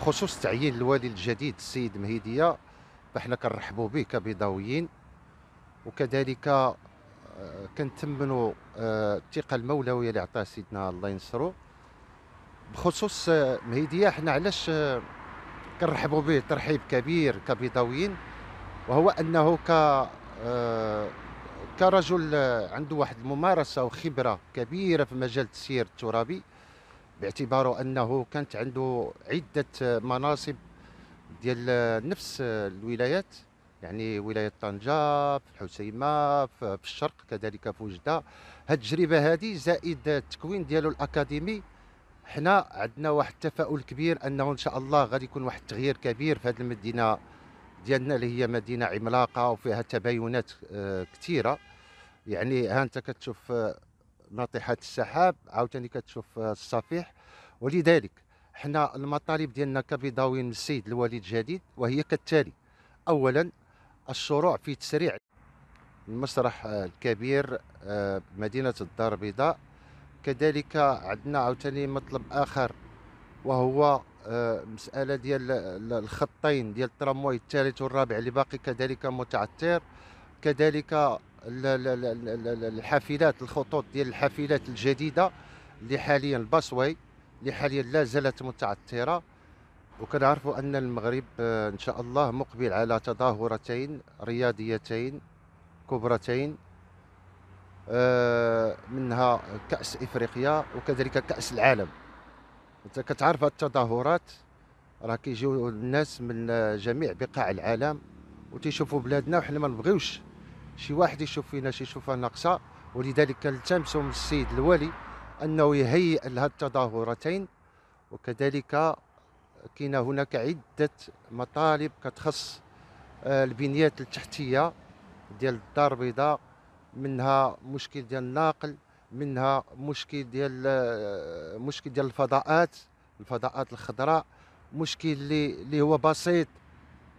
بخصوص تعيين الوالي الجديد السيد مهيديه فاحنا كنرحبوا به كبيضاويين وكذلك آه، كنتمنوا آه، الثقه المولويه اللي عطاها سيدنا الله ينصرو بخصوص آه، مهيديه حنا علاش كنرحبوا به ترحيب كبير كبيضاويين وهو انه ك كرجل عنده واحد الممارسه وخبره كبيره في مجال التسيير الترابي باعتباره انه كانت عنده عده مناصب ديال نفس الولايات يعني ولايه طنجه في الحسيمه في الشرق كذلك في وجده هذه التجربه هذه زائد التكوين ديالو الاكاديمي حنا عندنا واحد التفاؤل كبير انه ان شاء الله غادي يكون واحد التغيير كبير في هذه المدينه ديالنا اللي هي مدينه عملاقه وفيها تباينات آه، كثيره يعني ها انت كتشوف آه، ناطحات السحاب عاوتاني كتشوف آه، الصفيح ولذلك حنا المطالب ديالنا كبيضاويين من السيد الوليد الجديد وهي كالتالي اولا الشروع في تسريع المسرح آه، الكبير بمدينه آه، الدار البيضاء كذلك عندنا عاوتاني مطلب اخر وهو مساله ديال الخطين ديال الترامواي الثالث والرابع اللي باقي كذلك متعثر كذلك الحافلات الخطوط ديال الحافلات الجديده اللي حاليا الباسواي اللي حاليا لا زالت متعثره وكنعرفوا ان المغرب آه، ان شاء الله مقبل على تظاهرتين رياضيتين كبرتين آه، منها كاس افريقيا وكذلك كاس العالم انت كتعرف التظاهرات راه كيجيو الناس من آه، جميع بقاع العالم وتيشوفوا بلادنا وحنا ما نبغيوش شي واحد يشوف فينا شي شوفه ناقصه ولذلك كنلتمسوا من السيد الوالي انه يهيئ لها التظاهرتين وكذلك كاين هناك عده مطالب كتخص آه، البنيات التحتيه ديال الدار البيضاء منها مشكل ديال الناقل منها مشكل ديال آه، مشكل ديال الفضاءات الفضاءات الخضراء مشكل اللي اللي هو بسيط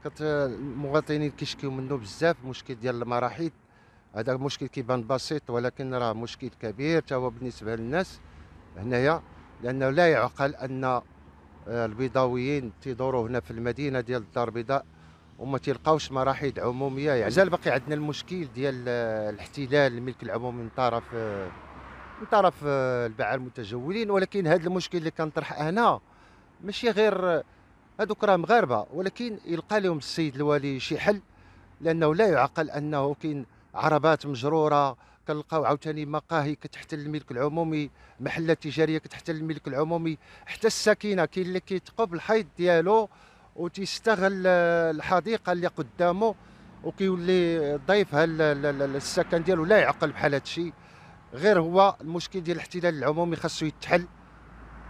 كت المواطنين كيشكيو منه بزاف مشكل ديال المراحيض هذا المشكل كيبان بسيط ولكن راه مشكل كبير حتى بالنسبه للناس هنايا لانه لا يعقل ان آه، البيضاويين تيدوروا هنا في المدينه ديال الدار البيضاء وما تلقاوش مراحيض عموميه يعني مازال باقي عندنا المشكل ديال آه، الاحتلال الملك العمومي من طرف آه، من طرف الباعه المتجولين ولكن هذا المشكل اللي كنطرح انا ماشي غير هذوك راه مغاربه ولكن يلقى لهم السيد الوالي شي حل لانه لا يعقل انه كاين عربات مجروره كنلقاو عاوتاني مقاهي كتحتل الملك العمومي محلات تجاريه كتحتل الملك العمومي حتى السكينه كاين اللي كيتقب الحيط ديالو وتيستغل آه، الحديقه اللي قدامه وكيولي ضيف السكن ديالو لا يعقل بحال هادشي غير هو المشكل ديال الاحتلال العمومي خاصو يتحل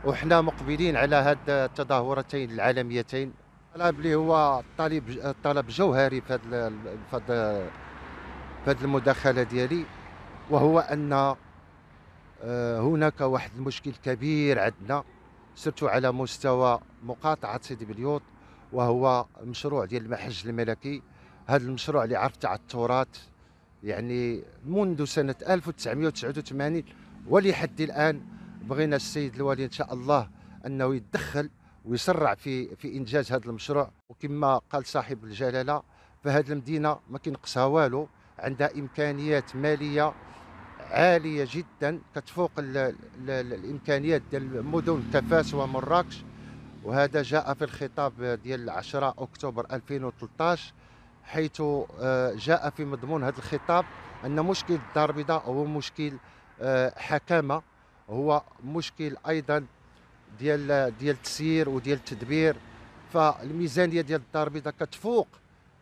وحنا مقبلين على هاد التظاهرتين العالميتين الطلب اللي هو طالب طلب جوهري في هذا في هذا المداخله ديالي وهو ان آه، هناك واحد المشكل كبير عندنا سرتو على مستوى مقاطعه سيدي بليوط وهو مشروع ديال المحج الملكي هذا المشروع اللي عرف على التراث يعني منذ سنه 1989 ولحد الان بغينا السيد الوالي ان شاء الله انه يتدخل ويسرع في في انجاز هذا المشروع وكما قال صاحب الجلاله فهاد المدينه ما كينقصها والو عندها امكانيات ماليه عاليه جدا كتفوق الـ الـ الـ الامكانيات ديال مدن كفاس ومراكش وهذا جاء في الخطاب ديال 10 اكتوبر 2013 حيث آه، جاء في مضمون هذا الخطاب ان مشكل الدار البيضاء هو مشكل آه، حكامه هو مشكل ايضا ديال ديال التسيير وديال التدبير فالميزانيه ديال الدار البيضاء كتفوق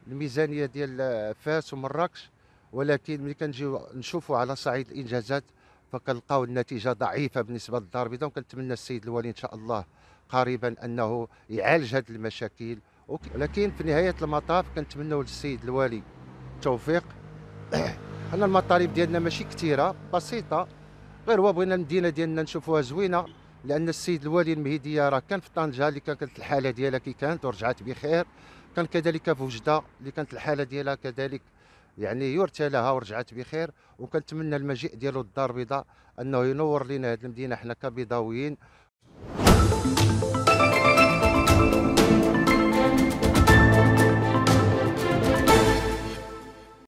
الميزانيه ديال فاس ومراكش ولكن ملي كنجيو نشوفوا على صعيد الانجازات فكنلقاو النتيجه ضعيفه بالنسبه للدار البيضاء وكنتمنى السيد الوالي ان شاء الله قريبا انه يعالج هذه المشاكل ولكن في نهايه المطاف كنتمنوا للسيد الوالي التوفيق حنا المطالب ديالنا ماشي كثيره بسيطه غير هو بغينا المدينه ديالنا نشوفوها زوينه لان السيد الوالي المهديه راه كان في طنجه اللي كانت الحاله ديالها كي كانت ورجعت بخير كان كذلك في وجده اللي كانت الحاله ديالها كذلك يعني يرثى لها ورجعت بخير وكنتمنى المجيء ديالو للدار البيضاء انه ينور لنا هذه المدينه حنا كبيضاويين